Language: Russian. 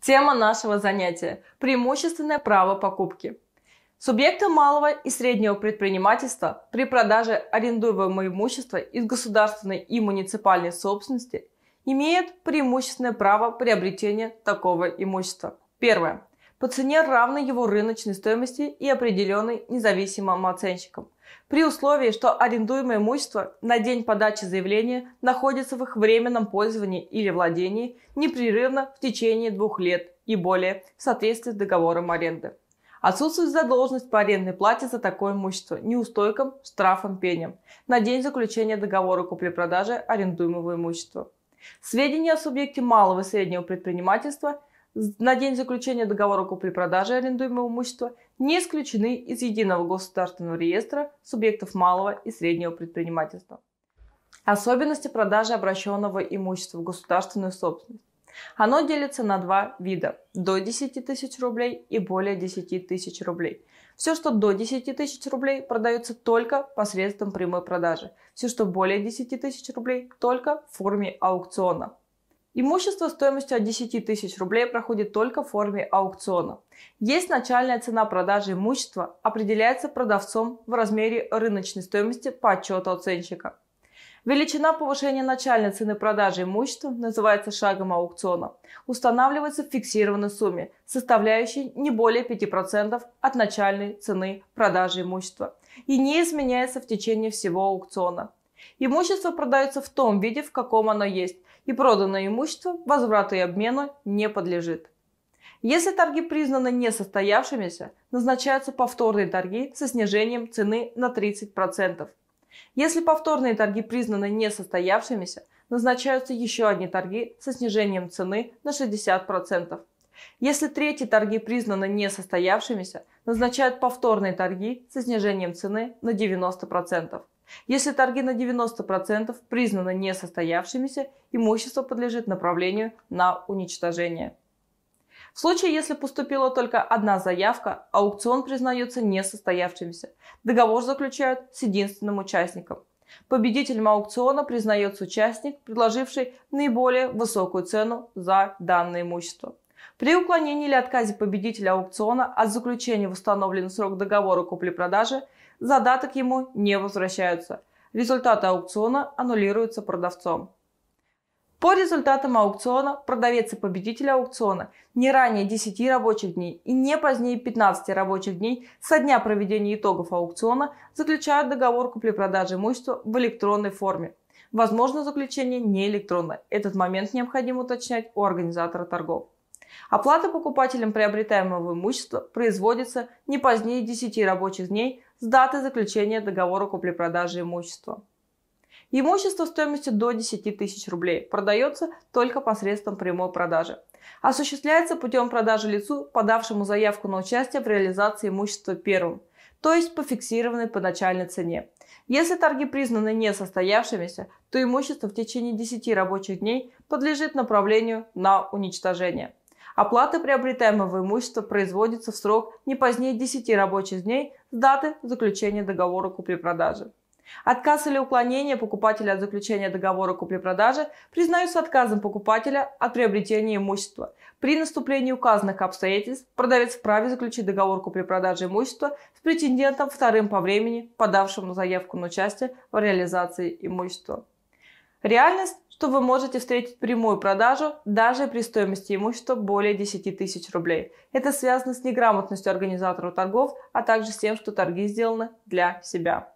Тема нашего занятия – преимущественное право покупки. Субъекты малого и среднего предпринимательства при продаже арендуемого имущества из государственной и муниципальной собственности имеют преимущественное право приобретения такого имущества. Первое по цене равной его рыночной стоимости и определенной независимым оценщиком, при условии, что арендуемое имущество на день подачи заявления находится в их временном пользовании или владении непрерывно в течение двух лет и более в соответствии с договором аренды. Отсутствует задолженность по арендной плате за такое имущество неустойкам, штрафом, пеням на день заключения договора купли-продажи арендуемого имущества. Сведения о субъекте малого и среднего предпринимательства – на день заключения договора купли-продажи арендуемого имущества не исключены из Единого государственного реестра субъектов малого и среднего предпринимательства. Особенности продажи обращенного имущества в государственную собственность. Оно делится на два вида – до 10 тысяч рублей и более 10 тысяч рублей. Все, что до 10 тысяч рублей, продается только посредством прямой продажи. Все, что более 10 тысяч рублей, только в форме аукциона – Имущество стоимостью от 10 тысяч рублей проходит только в форме аукциона. Есть начальная цена продажи имущества, определяется продавцом в размере рыночной стоимости по отчету оценщика. Величина повышения начальной цены продажи имущества называется шагом аукциона. Устанавливается в фиксированной сумме, составляющей не более 5% от начальной цены продажи имущества и не изменяется в течение всего аукциона. Имущество продается в том виде, в каком оно есть, и проданное имущество возврату и обмену не подлежит. Если торги признаны несостоявшимися, назначаются повторные торги со снижением цены на 30%. Если повторные торги признаны несостоявшимися, назначаются еще одни торги со снижением цены на 60%. Если третьи торги признаны несостоявшимися, назначают повторные торги со снижением цены на 90%. Если торги на 90% признаны несостоявшимися, имущество подлежит направлению на уничтожение. В случае, если поступила только одна заявка, аукцион признается несостоявшимся. Договор заключают с единственным участником. Победителем аукциона признается участник, предложивший наиболее высокую цену за данное имущество. При уклонении или отказе победителя аукциона от заключения в установленный срок договора купли-продажи задаток ему не возвращаются. Результаты аукциона аннулируются продавцом. По результатам аукциона продавец и победитель аукциона не ранее 10 рабочих дней и не позднее 15 рабочих дней со дня проведения итогов аукциона заключают договор купли-продажи имущества в электронной форме. Возможно, заключение не электронное. Этот момент необходимо уточнять у организатора торгов. Оплата покупателям приобретаемого имущества производится не позднее 10 рабочих дней с даты заключения договора купли-продажи имущества. Имущество стоимостью до 10 тысяч рублей продается только посредством прямой продажи. Осуществляется путем продажи лицу, подавшему заявку на участие в реализации имущества первым, то есть по фиксированной поначальной цене. Если торги признаны несостоявшимися, то имущество в течение 10 рабочих дней подлежит направлению на уничтожение. Оплата приобретаемого имущества производится в срок не позднее 10 рабочих дней с даты заключения договора купли-продажи. Отказ или уклонение покупателя от заключения договора купли-продажи признаются отказом покупателя от приобретения имущества. При наступлении указанных обстоятельств продавец вправе заключить договор купли-продажи имущества с претендентом вторым по времени, подавшим заявку на участие в реализации имущества. Реальность что вы можете встретить прямую продажу даже при стоимости имущества более 10 тысяч рублей. Это связано с неграмотностью организаторов торгов, а также с тем, что торги сделаны для себя.